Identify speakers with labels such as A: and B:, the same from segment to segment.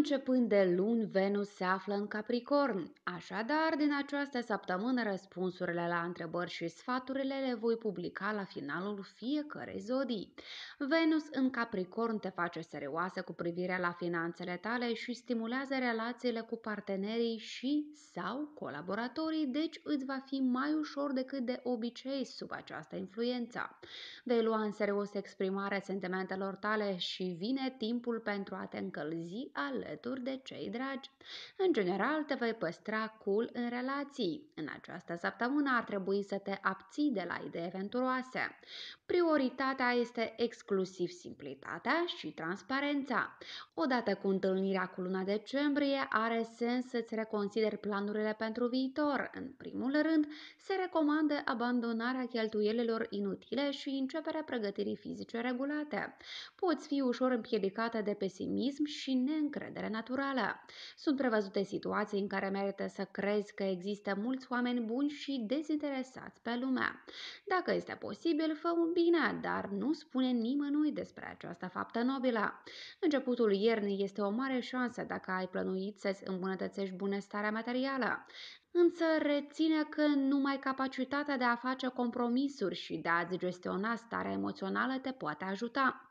A: Începând de luni, Venus se află în Capricorn. Așadar, din această săptămână, răspunsurile la întrebări și sfaturile le voi publica la finalul fiecărei zodii. Venus în Capricorn te face serioasă cu privire la finanțele tale și stimulează relațiile cu partenerii și sau colaboratorii, deci îți va fi mai ușor decât de obicei sub această influență. Vei lua în serios exprimarea sentimentelor tale și vine timpul pentru a te încălzi ale alături de cei dragi. În general, te vei păstra cool în relații. În această săptămână ar trebui să te abții de la idei aventuroase. Prioritatea este exclusiv simplitatea și transparența. Odată cu întâlnirea cu luna decembrie, are sens să-ți reconsideri planurile pentru viitor. În primul rând, se recomandă abandonarea cheltuielilor inutile și începerea pregătirii fizice regulate. Poți fi ușor împiedicată de pesimism și neîncredere încredere naturală. Sunt prevăzute situații în care merită să crezi că există mulți oameni buni și dezinteresați pe lumea. Dacă este posibil, fă un bine, dar nu spune nimănui despre această faptă nobilă. Începutul iernii este o mare șansă dacă ai plănuit să-ți îmbunătățești bunăstarea materială însă reține că numai capacitatea de a face compromisuri și de a-ți gestiona starea emoțională te poate ajuta.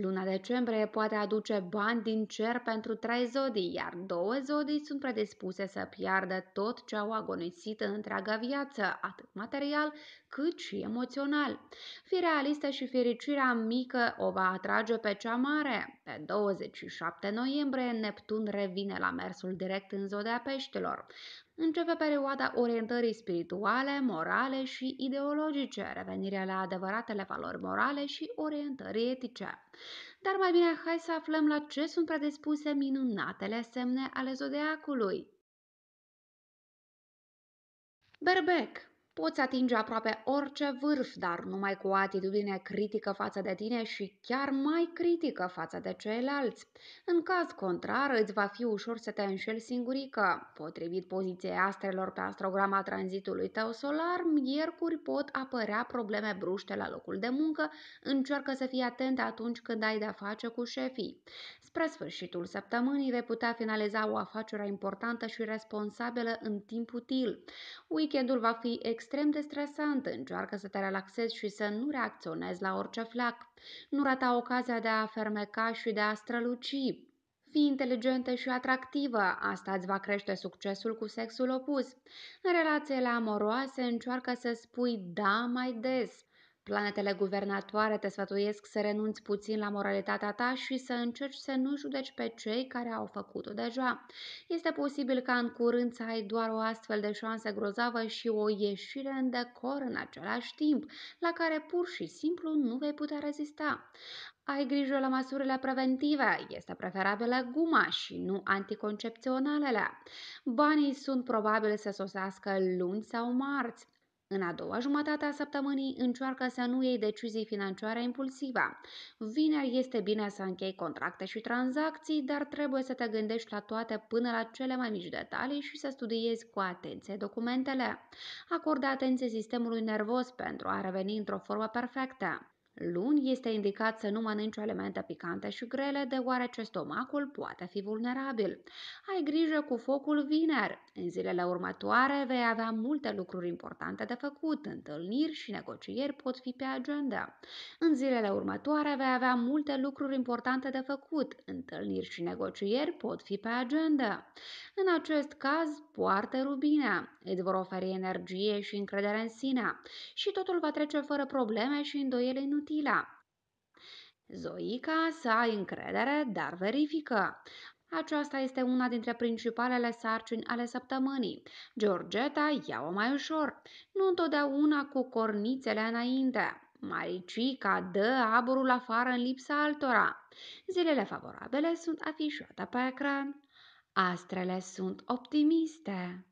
A: Luna decembrie poate aduce bani din cer pentru trei zodii, iar două zodii sunt predispuse să piardă tot ce au agonisit în întreaga viață, atât material cât și emoțional. Fi realistă și fericirea mică o va atrage pe cea mare. Pe 27 noiembrie, Neptun revine la mersul direct în zodia peștilor. Începe perioada orientării spirituale, morale și ideologice, revenirea la adevăratele valori morale și orientării etice. Dar mai bine hai să aflăm la ce sunt predispuse minunatele semne ale zodiacului. Berbec Poți atinge aproape orice vârf, dar numai cu o atitudine critică față de tine și chiar mai critică față de ceilalți. În caz contrar, îți va fi ușor să te înșeli singurică. Potrivit poziției astrelor pe astrograma tranzitului tău solar, miercuri pot apărea probleme bruște la locul de muncă, încearcă să fii atent atunci când ai de-a face cu șefii. Spre sfârșitul săptămânii vei putea finaliza o afacere importantă și responsabilă în timp util. Weekendul va fi ex extrem de stresant, încearcă să te relaxezi și să nu reacționezi la orice flac. Nu rata ocazia de a fermeca și de a străluci. Fii inteligentă și atractivă, asta îți va crește succesul cu sexul opus. În relațiile amoroase încearcă să spui da mai des. Planetele guvernatoare te sfătuiesc să renunți puțin la moralitatea ta și să încerci să nu judeci pe cei care au făcut-o deja. Este posibil ca în curând să ai doar o astfel de șansă grozavă și o ieșire în decor în același timp, la care pur și simplu nu vei putea rezista. Ai grijă la măsurile preventive, este preferabilă guma și nu anticoncepționalele. Banii sunt probabil să sosească luni sau marți. În a doua jumătate a săptămânii încearcă să nu iei decizii financiare impulsiva. Vineri este bine să închei contracte și tranzacții, dar trebuie să te gândești la toate până la cele mai mici detalii și să studiezi cu atenție documentele. Acordă atenție sistemului nervos pentru a reveni într-o formă perfectă. Luni este indicat să nu mănânci alimente picante și grele, deoarece stomacul poate fi vulnerabil. Ai grijă cu focul vineri. În zilele următoare vei avea multe lucruri importante de făcut, întâlniri și negocieri pot fi pe agenda. În zilele următoare vei avea multe lucruri importante de făcut, întâlniri și negocieri pot fi pe agenda. În acest caz, poartă rubinea, îți vor oferi energie și încredere în sine și totul va trece fără probleme și îndoiele inutile. Zoica, să ai încredere, dar verifică. Aceasta este una dintre principalele sarcini ale săptămânii. Georgeta ia-o mai ușor, nu întotdeauna cu cornițele înainte. Maricica dă aburul afară în lipsa altora. Zilele favorabile sunt afișate pe ecran. Astrele sunt optimiste.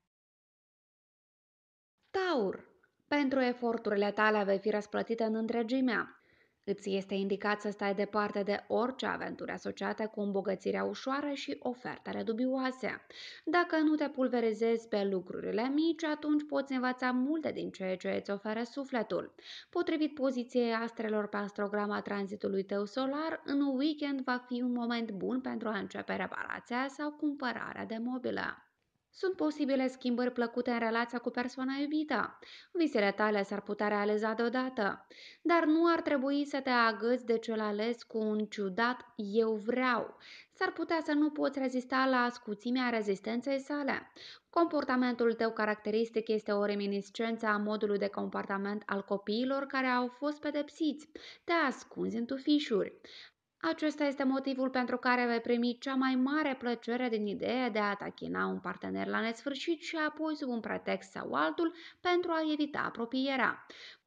A: Taur, pentru eforturile tale vei fi răsplătită în întregimea. Îți este indicat să stai departe de orice aventură asociată cu îmbogățirea ușoară și ofertele dubioase. Dacă nu te pulverizezi pe lucrurile mici, atunci poți învăța multe din ceea ce îți oferă sufletul. Potrivit poziției astrelor pe astrograma tranzitului tău solar, în weekend va fi un moment bun pentru a începe reparația sau cumpărarea de mobilă. Sunt posibile schimbări plăcute în relația cu persoana iubită. Visele tale s-ar putea realiza deodată, dar nu ar trebui să te agăți de cel ales cu un ciudat eu vreau. S-ar putea să nu poți rezista la ascuțimea rezistenței sale. Comportamentul tău caracteristic este o reminiscență a modului de comportament al copiilor care au fost pedepsiți. Te ascunzi în tufișuri. Acesta este motivul pentru care vei primi cea mai mare plăcere din ideea de a tachina un partener la nesfârșit și apoi sub un pretext sau altul pentru a evita apropierea.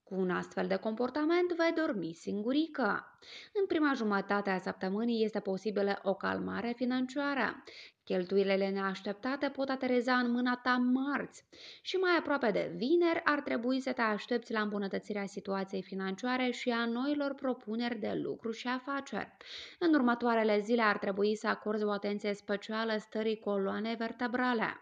A: Cu un astfel de comportament vei dormi singurică. În prima jumătate a săptămânii este posibilă o calmare financiară. Cheltuielile neașteptate pot atereza în mâna ta marți și mai aproape de vineri ar trebui să te aștepți la îmbunătățirea situației financiare și a noilor propuneri de lucru și afaceri. În următoarele zile ar trebui să acorzi o atenție specială stării coloanei vertebrale.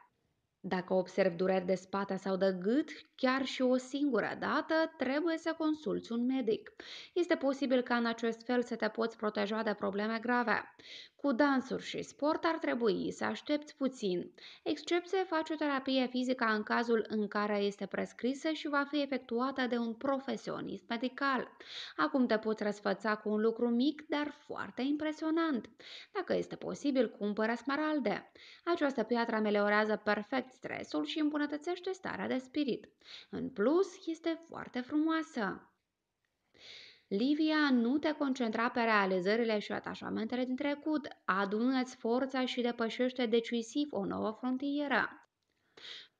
A: Dacă observi dureri de spate sau de gât, chiar și o singură dată, trebuie să consulți un medic. Este posibil ca în acest fel să te poți proteja de probleme grave. Cu dansuri și sport ar trebui să aștepți puțin. Excepție face o terapie fizică în cazul în care este prescrisă și va fi efectuată de un profesionist medical. Acum te poți răsfăța cu un lucru mic, dar foarte impresionant. Dacă este posibil, cumpără smaralde. Această piatră ameliorează perfect stresul și îmbunătățește starea de spirit. În plus, este foarte frumoasă. Livia nu te concentra pe realizările și atașamentele din trecut, adună-ți forța și depășește decisiv o nouă frontieră.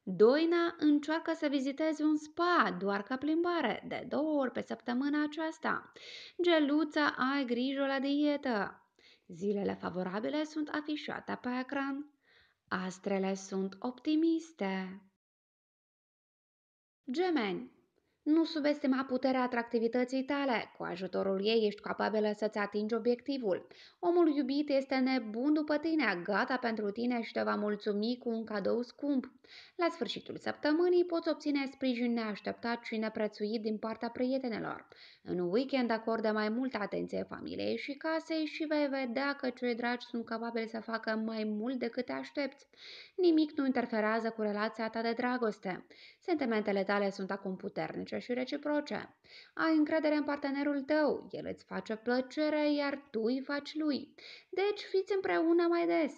A: Doina încearcă să viziteze un spa doar ca plimbare, de două ori pe săptămână aceasta. Geluța, ai grijă la dietă! Zilele favorabile sunt afișate pe ecran. Astrele sunt optimiste. Gemeni, nu subestima puterea atractivității tale. Cu ajutorul ei ești capabilă să-ți atingi obiectivul. Omul iubit este nebun după tine, gata pentru tine și te va mulțumi cu un cadou scump. La sfârșitul săptămânii poți obține sprijin neașteptat și neprețuit din partea prietenelor. În weekend acordă mai multă atenție familiei și casei și vei vedea că cei dragi sunt capabili să facă mai mult decât te aștepți. Nimic nu interferează cu relația ta de dragoste. Sentimentele tale sunt acum puternice și reciproce. Ai încredere în partenerul tău, el îți face plăcere, iar tu îi faci lui. Deci fiți împreună mai des.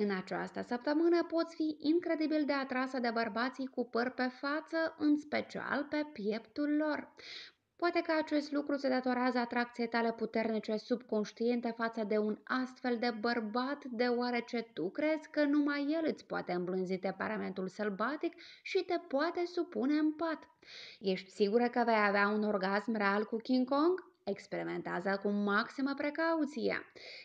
A: În această săptămână poți fi incredibil de atrasă de bărbații cu păr pe față, în special pe pieptul lor. Poate că acest lucru se datorează atracției tale puternice subconștiente față de un astfel de bărbat, deoarece tu crezi că numai el îți poate îmblânzi temperamentul sălbatic și te poate supune în pat. Ești sigură că vei avea un orgasm real cu King Kong? Experimentează cu maximă precauție.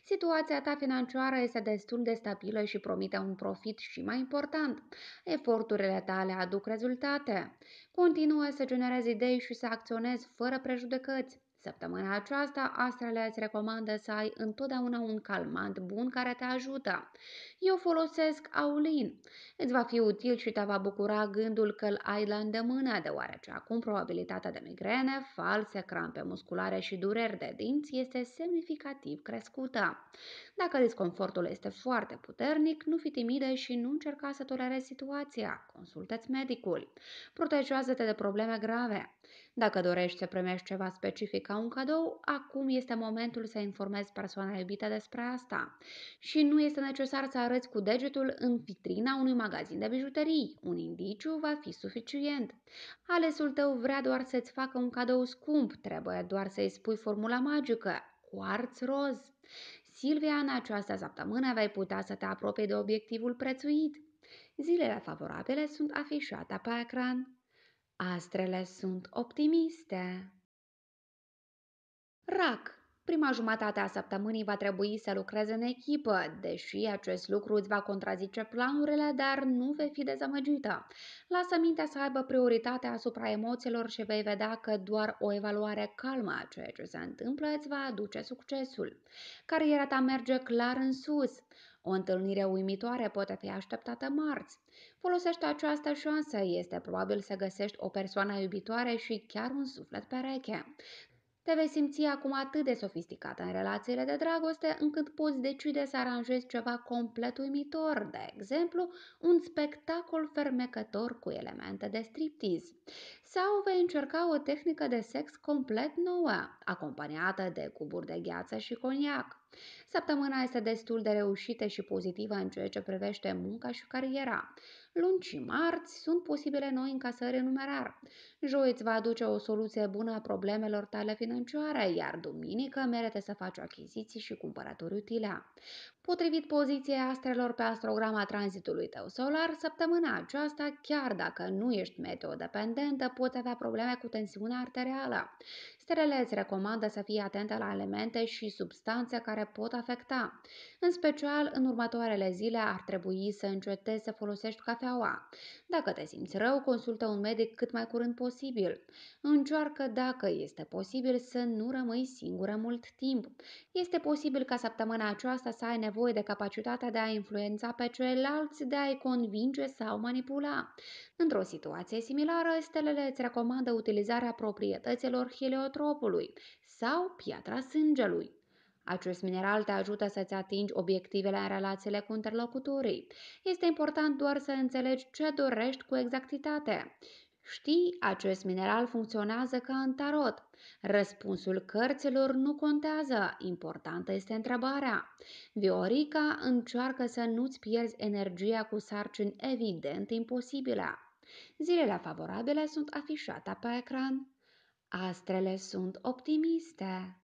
A: Situația ta financiară este destul de stabilă și promite un profit și mai important. Eforturile tale aduc rezultate. Continuă să generezi idei și să acționezi fără prejudecăți. Săptămâna aceasta, astrele îți recomandă să ai întotdeauna un calmant bun care te ajută. Eu folosesc Aulin. Îți va fi util și te va bucura gândul că îl ai la îndemână, deoarece acum probabilitatea de migrene, false crampe musculare și dureri de dinți este semnificativ crescută. Dacă disconfortul este foarte puternic, nu fi timide și nu încerca să tolerezi situația. Consultați medicul. Protejează-te de probleme grave. Dacă dorești să primești ceva specific ca un cadou, acum este momentul să informezi persoana iubită despre asta. Și nu este necesar să arăți cu degetul în vitrina unui magazin de bijuterii. Un indiciu va fi suficient. Alesul tău vrea doar să-ți facă un cadou scump, trebuie doar să-i spui formula magică, quartz roz. Silvia, în această săptămână vei putea să te apropii de obiectivul prețuit. Zilele favorabile sunt afișate pe ecran. Astrele sunt optimiste. RAC. Prima jumătate a săptămânii va trebui să lucreze în echipă, deși acest lucru îți va contrazice planurile, dar nu vei fi dezamăgită. Lasă mintea să aibă prioritatea asupra emoțiilor și vei vedea că doar o evaluare calmă a ceea ce se întâmplă îți va aduce succesul. Cariera ta merge clar în sus. O întâlnire uimitoare poate fi așteptată marți. Folosește această șansă, este probabil să găsești o persoană iubitoare și chiar un suflet pereche. Te vei simți acum atât de sofisticată în relațiile de dragoste încât poți decide să aranjezi ceva complet uimitor, de exemplu, un spectacol fermecător cu elemente de striptease. Sau vei încerca o tehnică de sex complet nouă, acompaniată de cuburi de gheață și coniac. Săptămâna este destul de reușită și pozitivă în ceea ce privește munca și cariera. Luni și marți sunt posibile noi încasări în numerar. Joi îți va aduce o soluție bună a problemelor tale financiare, iar duminică merite să faci achiziții și cumpărături utile. Potrivit poziției astrelor pe astrograma tranzitului tău solar, săptămâna aceasta, chiar dacă nu ești meteodependentă, poți avea probleme cu tensiunea arterială. Stelele îți recomandă să fii atentă la elemente și substanțe care pot afecta. În special, în următoarele zile ar trebui să încetezi să folosești cafeaua. Dacă te simți rău, consultă un medic cât mai curând posibil. Încearcă, dacă este posibil, să nu rămâi singură mult timp. Este posibil ca săptămâna aceasta să ai nevoie nevoie de capacitatea de a influența pe ceilalți, de a-i convinge sau manipula. Într-o situație similară, stelele îți recomandă utilizarea proprietăților heliotropului sau piatra sângelui. Acest mineral te ajută să-ți atingi obiectivele în relațiile cu interlocutorii. Este important doar să înțelegi ce dorești cu exactitate. Știi, acest mineral funcționează ca în tarot. Răspunsul cărților nu contează, importantă este întrebarea. Viorica încearcă să nu-ți pierzi energia cu sarcini evident imposibile. Zilele favorabile sunt afișate pe ecran. Astrele sunt optimiste.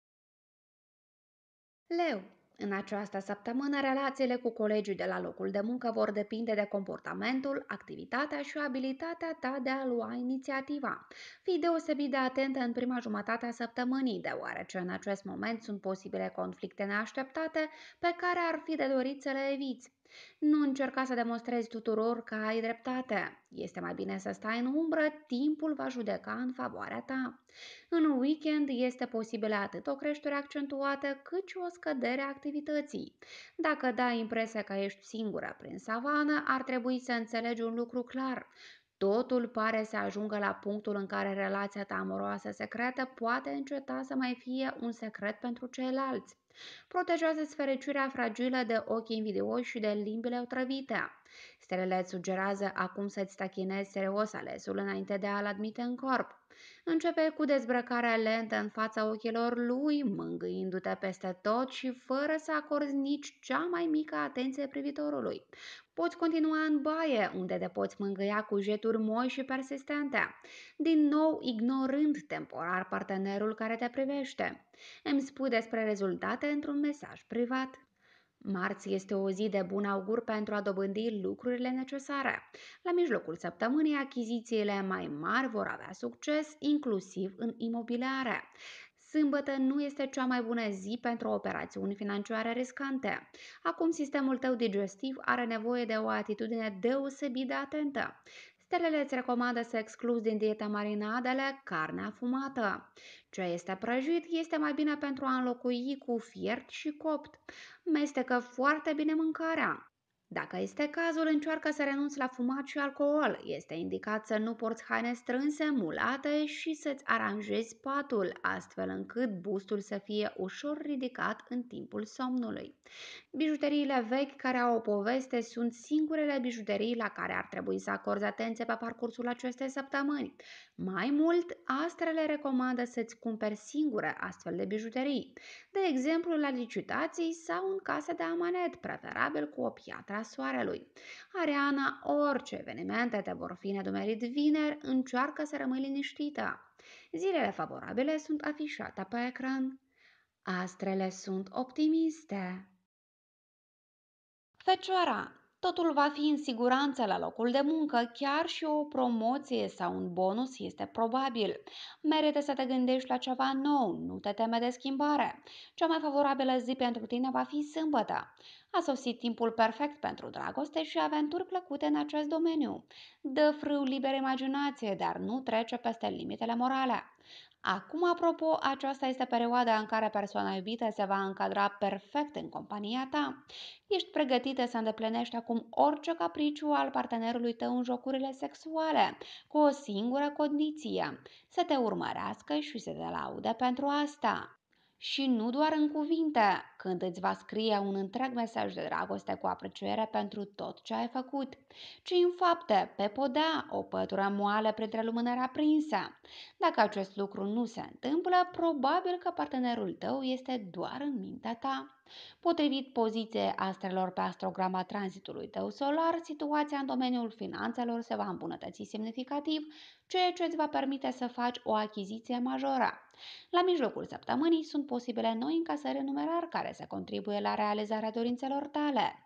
A: Leu în această săptămână, relațiile cu colegii de la locul de muncă vor depinde de comportamentul, activitatea și abilitatea ta de a lua inițiativa. Fii deosebit de atentă în prima jumătate a săptămânii, deoarece în acest moment sunt posibile conflicte neașteptate pe care ar fi de dorit să le eviți. Nu încerca să demonstrezi tuturor că ai dreptate. Este mai bine să stai în umbră, timpul va judeca în favoarea ta. În weekend este posibilă atât o creștere accentuată cât și o scădere a activității. Dacă dai impresia că ești singură prin savană, ar trebui să înțelegi un lucru clar. Totul pare să ajungă la punctul în care relația ta amoroasă secretă poate înceta să mai fie un secret pentru ceilalți. Protejează-ți fericirea fragilă de ochii invidioși și de limbile otrăvite. Stelele îți sugerează acum să-ți tachinezi serios alesul înainte de a-l admite în corp. Începe cu dezbrăcarea lentă în fața ochilor lui, mângâindu-te peste tot și fără să acorzi nici cea mai mică atenție privitorului. Poți continua în baie, unde te poți mângâia cu jeturi moi și persistente, din nou ignorând temporar partenerul care te privește. Îmi spui despre rezultate într-un mesaj privat. Marți este o zi de bun augur pentru a dobândi lucrurile necesare. La mijlocul săptămânii, achizițiile mai mari vor avea succes, inclusiv în imobiliare. Sâmbătă nu este cea mai bună zi pentru operațiuni financiare riscante. Acum sistemul tău digestiv are nevoie de o atitudine deosebit de atentă. Stelele îți recomandă să excluzi din dieta marinadele carnea fumată. Ce este prăjit este mai bine pentru a înlocui cu fiert și copt. Mestecă foarte bine mâncarea. Dacă este cazul, încearcă să renunți la fumat și alcool. Este indicat să nu porți haine strânse, mulate și să-ți aranjezi patul, astfel încât bustul să fie ușor ridicat în timpul somnului. Bijuteriile vechi care au o poveste sunt singurele bijuterii la care ar trebui să acorzi atenție pe parcursul acestei săptămâni. Mai mult, astrele recomandă să-ți cumperi singure astfel de bijuterii, de exemplu la licitații sau în case de amanet, preferabil cu o piatră soarelui. Ariana, orice evenimente te vor fi nedumerit vineri, încearcă să rămâi liniștită. Zilele favorabile sunt afișate pe ecran. Astrele sunt optimiste. Fecioara totul va fi în siguranță la locul de muncă, chiar și o promoție sau un bonus este probabil. Merită să te gândești la ceva nou, nu te teme de schimbare. Cea mai favorabilă zi pentru tine va fi sâmbătă. A sosit timpul perfect pentru dragoste și aventuri plăcute în acest domeniu. Dă frâu liber imaginație, dar nu trece peste limitele morale. Acum, apropo, aceasta este perioada în care persoana iubită se va încadra perfect în compania ta. Ești pregătită să îndeplinești acum orice capriciu al partenerului tău în jocurile sexuale, cu o singură condiție, să te urmărească și să te laude pentru asta și nu doar în cuvinte, când îți va scrie un întreg mesaj de dragoste cu apreciere pentru tot ce ai făcut, ci în fapte, pe podea, o pătură moale printre lumânări aprinse. Dacă acest lucru nu se întâmplă, probabil că partenerul tău este doar în mintea ta. Potrivit poziției astrelor pe astrograma tranzitului tău solar, situația în domeniul finanțelor se va îmbunătăți semnificativ, ceea ce îți va permite să faci o achiziție majoră. La mijlocul săptămânii sunt posibile noi încasări în numerar care să contribuie la realizarea dorințelor tale.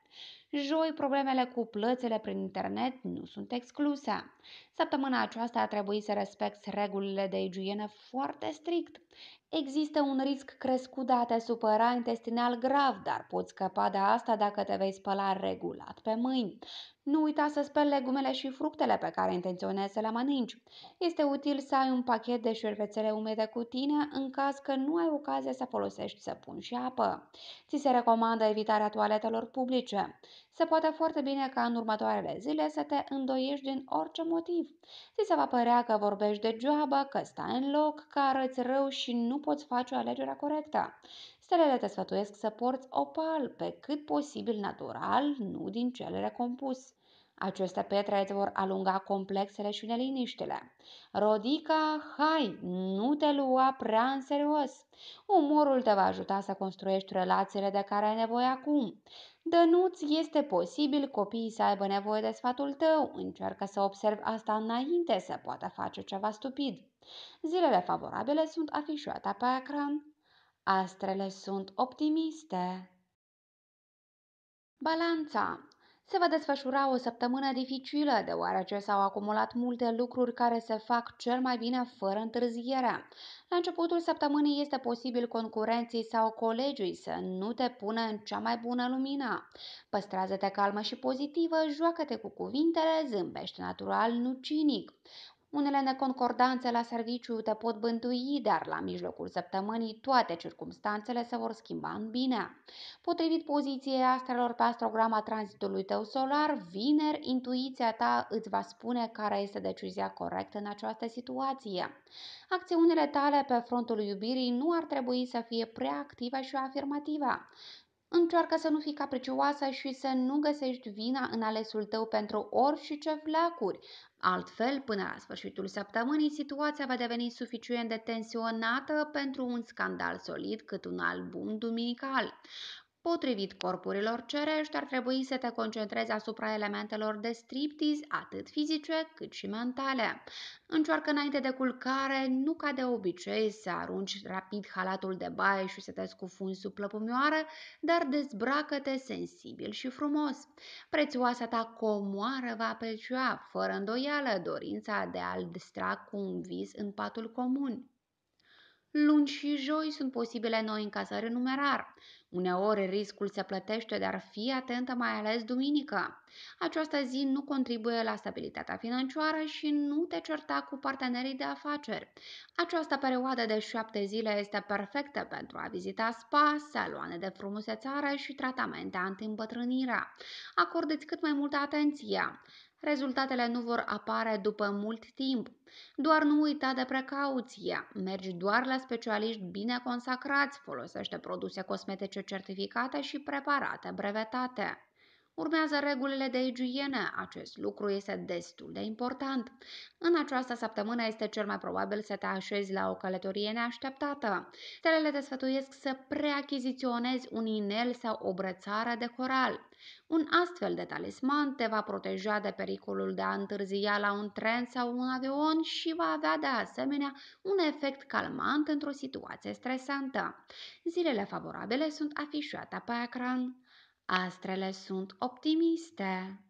A: Joi, problemele cu plățile prin internet nu sunt excluse. Săptămâna aceasta a trebuit să respecti regulile de igienă foarte strict. Există un risc crescut de a te supăra intestinal grav, dar poți scăpa de asta dacă te vei spăla regulat pe mâini. Nu uita să speli legumele și fructele pe care intenționezi să le mănânci. Este util să ai un pachet de șervețele umede cu tine în caz că nu ai ocazie să folosești săpun și apă. Ți se recomandă evitarea toaletelor publice. Se poate foarte bine ca în următoarele zile să te îndoiești din orice motiv. Ți se va părea că vorbești degeaba, că stai în loc, că arăți rău și nu poți face o alegere corectă. Stelele te sfătuiesc să porți opal pe cât posibil natural, nu din cel recompus. Aceste pietre îți vor alunga complexele și neliniștile. Rodica, hai, nu te lua prea în serios. Umorul te va ajuta să construiești relațiile de care ai nevoie acum. Dănuți, este posibil copiii să aibă nevoie de sfatul tău. Încearcă să observi asta înainte să poată face ceva stupid. Zilele favorabile sunt afișate pe ecran. Astrele sunt optimiste. Balanța se va desfășura o săptămână dificilă, deoarece s-au acumulat multe lucruri care se fac cel mai bine fără întârziere. La începutul săptămânii este posibil concurenții sau colegii să nu te pună în cea mai bună lumină. Păstrează-te calmă și pozitivă, joacă-te cu cuvintele, zâmbește natural, nu cinic. Unele neconcordanțe la serviciu te pot bântui, dar la mijlocul săptămânii toate circumstanțele se vor schimba în bine. Potrivit poziției astrelor pe astrograma tranzitului tău solar, vineri, intuiția ta îți va spune care este decizia corectă în această situație. Acțiunile tale pe frontul iubirii nu ar trebui să fie prea active și afirmative. Încearcă să nu fii capricioasă și să nu găsești vina în alesul tău pentru orice ce Altfel, până la sfârșitul săptămânii, situația va deveni suficient de tensionată pentru un scandal solid cât un album duminical. Potrivit corpurilor cerești, ar trebui să te concentrezi asupra elementelor de striptease, atât fizice cât și mentale. Încearcă înainte de culcare, nu ca de obicei să arunci rapid halatul de baie și să te scufunzi sub plăpumioară, dar dezbracă-te sensibil și frumos. Prețioasa ta comoară va aprecia, fără îndoială, dorința de a-l distra cu un vis în patul comun. Luni și joi sunt posibile noi încasări în numerar. Uneori riscul se plătește, dar fii atentă mai ales duminică. Această zi nu contribuie la stabilitatea financiară și nu te certa cu partenerii de afaceri. Această perioadă de șapte zile este perfectă pentru a vizita spa, saloane de frumusețare și tratamente anti-îmbătrânirea. Acordeți cât mai multă atenție. Rezultatele nu vor apare după mult timp. Doar nu uita de precauție. Mergi doar la specialiști bine consacrați, folosește produse cosmetice certificate și preparate brevetate urmează regulile de igienă. Acest lucru este destul de important. În această săptămână este cel mai probabil să te așezi la o călătorie neașteptată. Stelele te sfătuiesc să preachiziționezi un inel sau o brățară de coral. Un astfel de talisman te va proteja de pericolul de a întârzia la un tren sau un avion și va avea de asemenea un efect calmant într-o situație stresantă. Zilele favorabile sunt afișate pe ecran. Astrele sunt optimiste.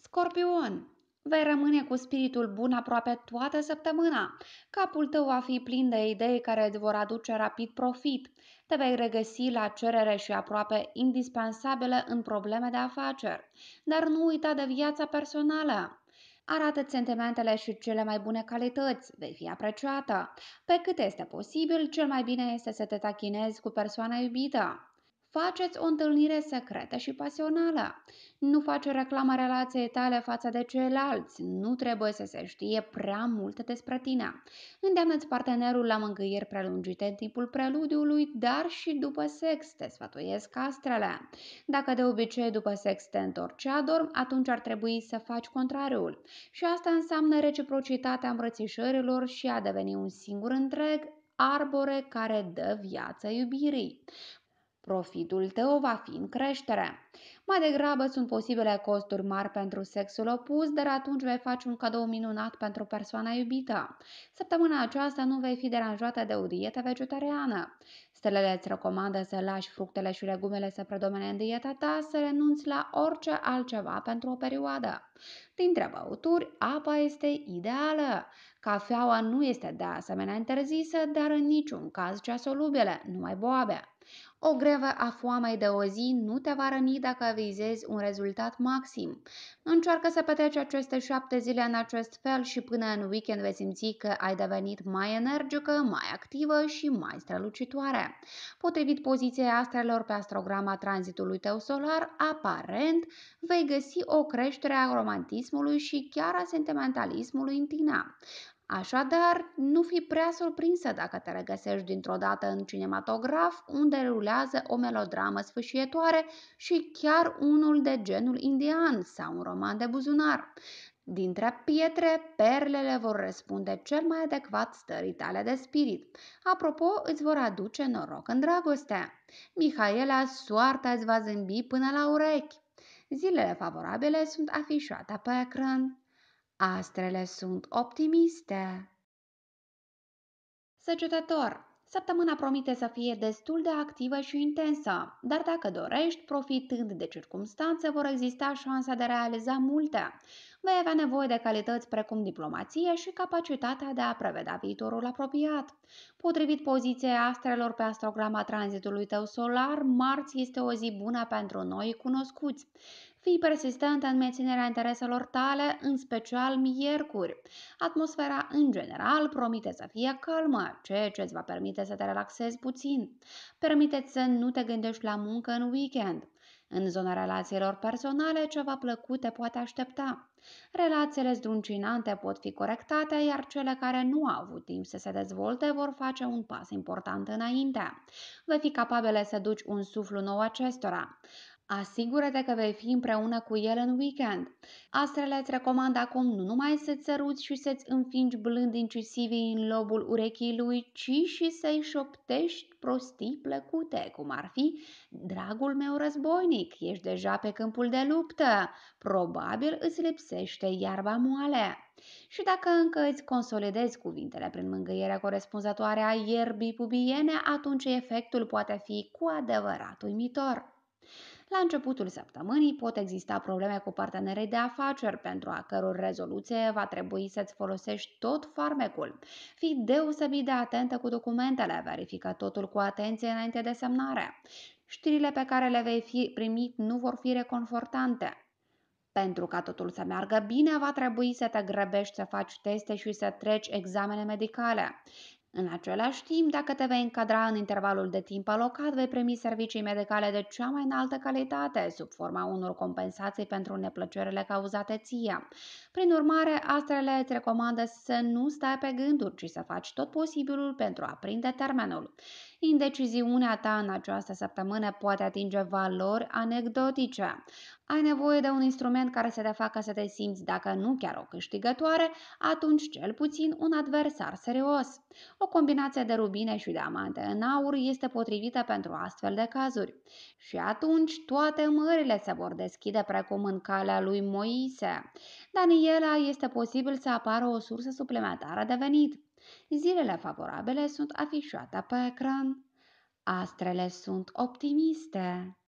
A: Scorpion, vei rămâne cu spiritul bun aproape toată săptămâna. Capul tău va fi plin de idei care îți vor aduce rapid profit. Te vei regăsi la cerere și aproape indispensabile în probleme de afaceri. Dar nu uita de viața personală. Arată sentimentele și cele mai bune calități, vei fi apreciată. Pe cât este posibil, cel mai bine este să te tachinezi cu persoana iubită. Faceți o întâlnire secretă și pasională. Nu face reclamă relației tale față de ceilalți. Nu trebuie să se știe prea multe despre tine. Îndeamnă-ți partenerul la mângâieri prelungite în timpul preludiului, dar și după sex te sfătuiesc astrele. Dacă de obicei după sex te întorci adorm, atunci ar trebui să faci contrariul. Și asta înseamnă reciprocitatea îmbrățișărilor și a deveni un singur întreg arbore care dă viață iubirii. Profitul tău va fi în creștere. Mai degrabă sunt posibile costuri mari pentru sexul opus, dar atunci vei face un cadou minunat pentru persoana iubită. Săptămâna aceasta nu vei fi deranjată de o dietă vegetariană. Stelele îți recomandă să lași fructele și legumele să predomine în dieta ta, să renunți la orice altceva pentru o perioadă. Dintre băuturi, apa este ideală. Cafeaua nu este de asemenea interzisă, dar în niciun caz cea solubile, numai boabe. O grevă a foamei de o zi nu te va răni dacă vizezi un rezultat maxim. Încearcă să petreci aceste șapte zile în acest fel și până în weekend vei simți că ai devenit mai energică, mai activă și mai strălucitoare. Potrivit poziției astrelor pe astrograma tranzitului tău solar, aparent vei găsi o creștere a romantismului și chiar a sentimentalismului în tine. Așadar, nu fi prea surprinsă dacă te regăsești dintr-o dată în cinematograf unde rulează o melodramă sfâșietoare și chiar unul de genul indian sau un roman de buzunar. Dintre pietre, perlele vor răspunde cel mai adecvat stării tale de spirit. Apropo, îți vor aduce noroc în dragoste. Mihaela, soarta îți va zâmbi până la urechi. Zilele favorabile sunt afișate pe ecran. Astrele sunt optimiste. Săgetător, Săptămâna promite să fie destul de activă și intensă, dar dacă dorești, profitând de circumstanțe, vor exista șansa de a realiza multe. Vei avea nevoie de calități precum diplomație și capacitatea de a preveda viitorul apropiat. Potrivit poziției astrelor pe astrograma tranzitului tău solar, marți este o zi bună pentru noi cunoscuți. Fii persistent în menținerea intereselor tale, în special miercuri. Atmosfera, în general, promite să fie calmă, ceea ce îți va permite să te relaxezi puțin. Permiteți să nu te gândești la muncă în weekend. În zona relațiilor personale, ceva plăcut te poate aștepta. Relațiile zdruncinante pot fi corectate, iar cele care nu au avut timp să se dezvolte vor face un pas important înainte. Vei fi capabile să duci un suflu nou acestora. Asigură-te că vei fi împreună cu el în weekend. Astrele îți recomandă acum nu numai să-ți săruți și să-ți înfingi blând incisivii în lobul urechii lui, ci și să-i șoptești prostii plăcute, cum ar fi Dragul meu războinic, ești deja pe câmpul de luptă, probabil îți lipsește iarba moale. Și dacă încă îți consolidezi cuvintele prin mângâierea corespunzătoare a ierbii pubiene, atunci efectul poate fi cu adevărat uimitor. La începutul săptămânii pot exista probleme cu partenerii de afaceri, pentru a căror rezoluție va trebui să-ți folosești tot farmecul. Fii deosebit de atentă cu documentele, verifică totul cu atenție înainte de semnare. Știrile pe care le vei fi primit nu vor fi reconfortante. Pentru ca totul să meargă bine, va trebui să te grăbești să faci teste și să treci examene medicale. În același timp, dacă te vei încadra în intervalul de timp alocat, vei primi servicii medicale de cea mai înaltă calitate, sub forma unor compensații pentru neplăcerile cauzate ție. Prin urmare, astrele îți recomandă să nu stai pe gânduri, ci să faci tot posibilul pentru a prinde termenul. Indeciziunea ta în această săptămână poate atinge valori anecdotice. Ai nevoie de un instrument care să te facă să te simți, dacă nu chiar o câștigătoare, atunci cel puțin un adversar serios. O combinație de rubine și diamante în aur este potrivită pentru astfel de cazuri. Și atunci toate mările se vor deschide precum în calea lui Moise. Daniela este posibil să apară o sursă suplimentară de venit. Zilele favorabile sunt afișate pe ecran. Astrele sunt optimiste.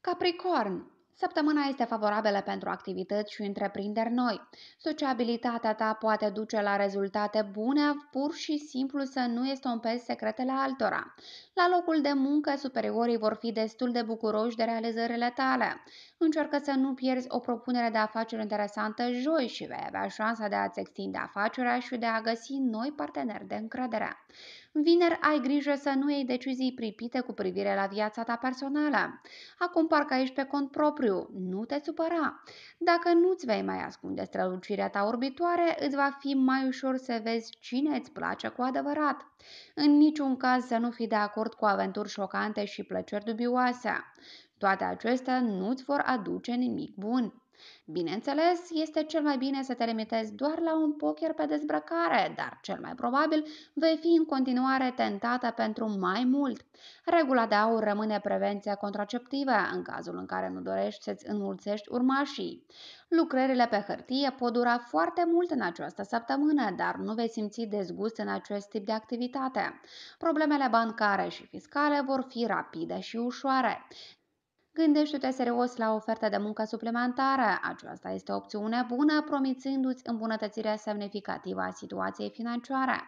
A: Capricorn, Săptămâna este favorabilă pentru activități și întreprinderi noi. Sociabilitatea ta poate duce la rezultate bune, pur și simplu să nu este un pe secretele altora. La locul de muncă, superiorii vor fi destul de bucuroși de realizările tale. Încearcă să nu pierzi o propunere de afaceri interesantă joi și vei avea șansa de a-ți extinde afacerea și de a găsi noi parteneri de încredere vineri ai grijă să nu iei decizii pripite cu privire la viața ta personală. Acum parcă ești pe cont propriu, nu te supăra. Dacă nu-ți vei mai ascunde strălucirea ta orbitoare, îți va fi mai ușor să vezi cine îți place cu adevărat. În niciun caz să nu fii de acord cu aventuri șocante și plăceri dubioase. Toate acestea nu-ți vor aduce nimic bun. Bineînțeles, este cel mai bine să te limitezi doar la un poker pe dezbrăcare, dar cel mai probabil vei fi în continuare tentată pentru mai mult. Regula de aur rămâne prevenția contraceptivă în cazul în care nu dorești să-ți înmulțești urmașii. Lucrările pe hârtie pot dura foarte mult în această săptămână, dar nu vei simți dezgust în acest tip de activitate. Problemele bancare și fiscale vor fi rapide și ușoare. Gândește-te serios la oferta de muncă suplimentară. Aceasta este o opțiune bună, promițându-ți îmbunătățirea semnificativă a situației financiare.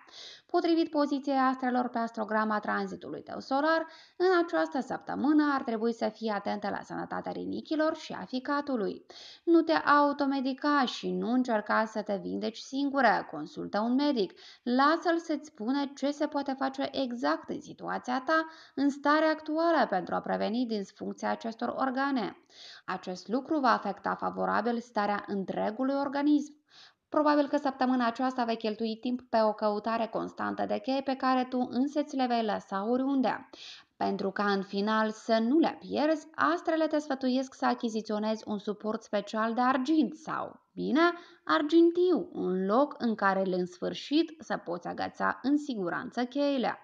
A: Potrivit poziției astrelor pe astrograma tranzitului tău solar, în această săptămână ar trebui să fii atentă la sănătatea rinichilor și a ficatului. Nu te automedica și nu încerca să te vindeci singură. Consultă un medic. Lasă-l să-ți spună ce se poate face exact în situația ta, în stare actuală, pentru a preveni disfuncția acestui acestor organe. Acest lucru va afecta favorabil starea întregului organism. Probabil că săptămâna aceasta vei cheltui timp pe o căutare constantă de chei pe care tu ți le vei lăsa oriunde. Pentru ca în final să nu le pierzi, astrele te sfătuiesc să achiziționezi un suport special de argint sau, bine, argintiu, un loc în care în sfârșit să poți agăța în siguranță cheile.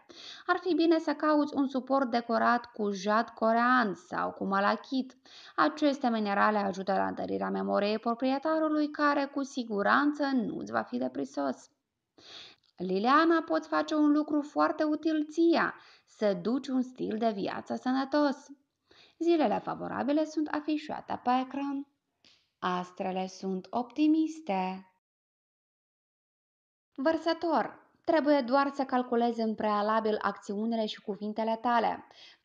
A: Ar fi bine să cauți un suport decorat cu jad corean sau cu malachit. Aceste minerale ajută la întărirea memoriei proprietarului care cu siguranță nu îți va fi deprisos. Liliana, poți face un lucru foarte util ție, să duci un stil de viață sănătos. Zilele favorabile sunt afișate pe ecran. Astrele sunt optimiste. Vărsător, trebuie doar să calculezi în prealabil acțiunile și cuvintele tale.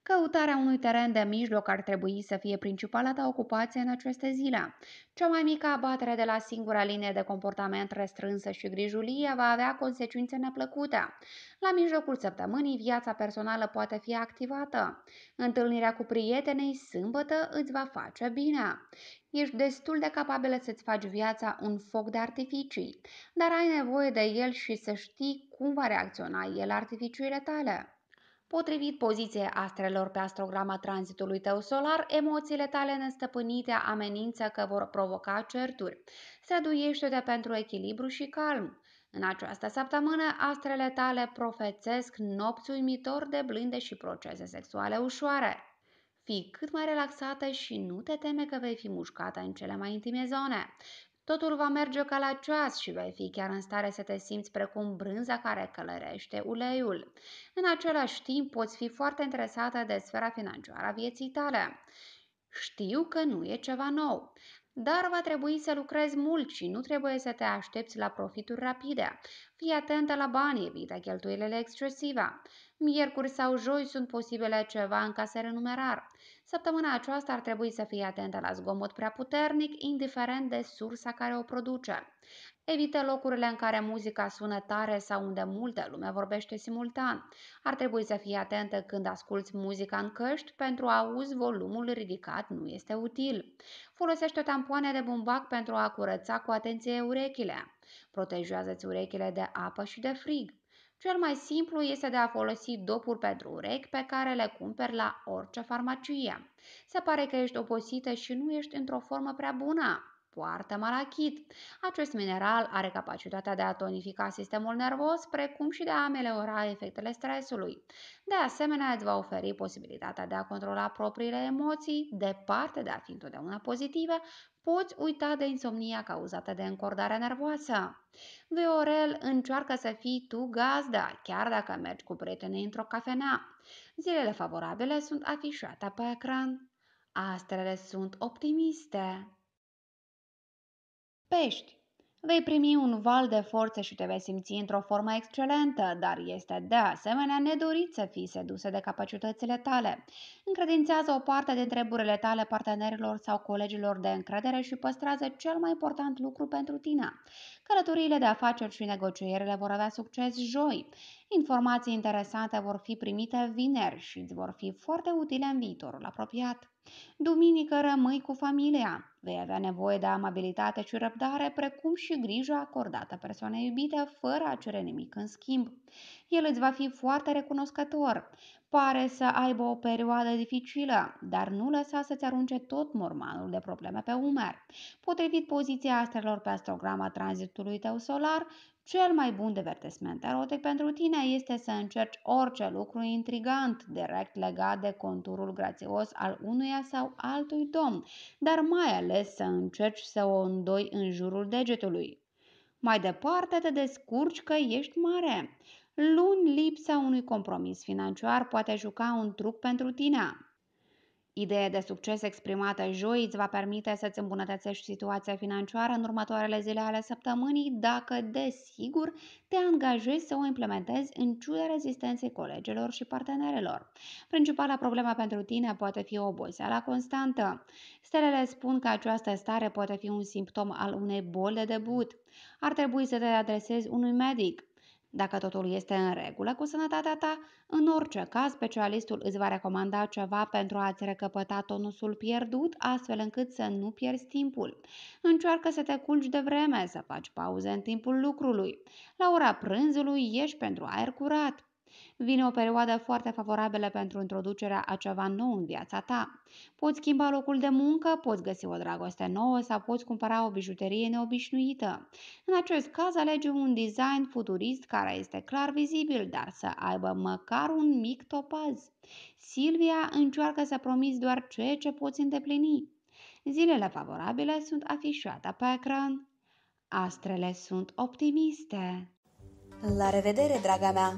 A: Căutarea unui teren de mijloc ar trebui să fie principala ta ocupație în aceste zile. Cea mai mică abatere de la singura linie de comportament restrânsă și grijulie va avea consecințe neplăcute. La mijlocul săptămânii, viața personală poate fi activată. Întâlnirea cu prietenii sâmbătă îți va face bine. Ești destul de capabilă să-ți faci viața un foc de artificii, dar ai nevoie de el și să știi cum va reacționa el artificiile tale. Potrivit poziției astrelor pe astrograma tranzitului tău solar, emoțiile tale nestăpânite amenință că vor provoca certuri. Străduiește-te pentru echilibru și calm. În această săptămână, astrele tale profețesc nopți uimitor de blinde și procese sexuale ușoare. Fii cât mai relaxată și nu te teme că vei fi mușcată în cele mai intime zone. Totul va merge ca la ceas și vei fi chiar în stare să te simți precum brânza care călărește uleiul. În același timp, poți fi foarte interesată de sfera financiară a vieții tale. Știu că nu e ceva nou, dar va trebui să lucrezi mult și nu trebuie să te aștepți la profituri rapide. Fii atentă la bani, evită cheltuielile excesive. Miercuri sau joi sunt posibile ceva încasere numerar. Săptămâna aceasta ar trebui să fii atentă la zgomot prea puternic, indiferent de sursa care o produce. Evită locurile în care muzica sună tare sau unde multă lume vorbește simultan. Ar trebui să fii atentă când asculți muzica în căști, pentru a auzi volumul ridicat nu este util. Folosește tampoane de bumbac pentru a curăța cu atenție urechile. Protejează-ți urechile de apă și de frig. Cel mai simplu este de a folosi dopuri pentru urechi pe care le cumperi la orice farmacie. Se pare că ești obosită și nu ești într-o formă prea bună poartă malachit. Acest mineral are capacitatea de a tonifica sistemul nervos, precum și de a ameliora efectele stresului. De asemenea, îți va oferi posibilitatea de a controla propriile emoții, departe de a fi întotdeauna pozitive, poți uita de insomnia cauzată de încordarea nervoasă. Viorel încearcă să fii tu gazda, chiar dacă mergi cu prietenii într-o cafenea. Zilele favorabile sunt afișate pe ecran. Astrele sunt optimiste pești. Vei primi un val de forțe și te vei simți într-o formă excelentă, dar este de asemenea nedorit să fii seduse de capacitățile tale. Încredințează o parte dintre treburile tale partenerilor sau colegilor de încredere și păstrează cel mai important lucru pentru tine. Călătoriile de afaceri și negocierile vor avea succes joi. Informații interesante vor fi primite vineri și îți vor fi foarte utile în viitorul apropiat. Duminică rămâi cu familia. Vei avea nevoie de amabilitate și răbdare, precum și grijă acordată persoanei iubite, fără a cere nimic în schimb. El îți va fi foarte recunoscător. Pare să aibă o perioadă dificilă, dar nu lăsa să-ți arunce tot mormanul de probleme pe umeri. Potrivit poziția astrelor pe astrograma tranzitului tău solar, cel mai bun divertisment erotic pentru tine este să încerci orice lucru intrigant, direct legat de conturul grațios al unuia sau altui domn, dar mai ales să încerci să o îndoi în jurul degetului. Mai departe te descurci că ești mare. Luni lipsa unui compromis financiar poate juca un truc pentru tine. Ideea de succes exprimată joi îți va permite să-ți îmbunătățești situația financiară în următoarele zile ale săptămânii dacă, desigur, te angajezi să o implementezi în ciuda rezistenței colegilor și partenerilor. Principala problemă pentru tine poate fi oboseala constantă. Stelele spun că această stare poate fi un simptom al unei boli de debut. Ar trebui să te adresezi unui medic. Dacă totul este în regulă cu sănătatea ta, în orice caz specialistul îți va recomanda ceva pentru a-ți recăpăta tonusul pierdut, astfel încât să nu pierzi timpul. Încearcă să te culci de vreme, să faci pauze în timpul lucrului. La ora prânzului ieși pentru aer curat. Vine o perioadă foarte favorabilă pentru introducerea a ceva nou în viața ta. Poți schimba locul de muncă, poți găsi o dragoste nouă sau poți cumpăra o bijuterie neobișnuită. În acest caz, alege un design futurist care este clar vizibil, dar să aibă măcar un mic topaz. Silvia încearcă să promiți doar ceea ce poți îndeplini. Zilele favorabile sunt afișate pe ecran. Astrele sunt optimiste. La revedere, draga mea!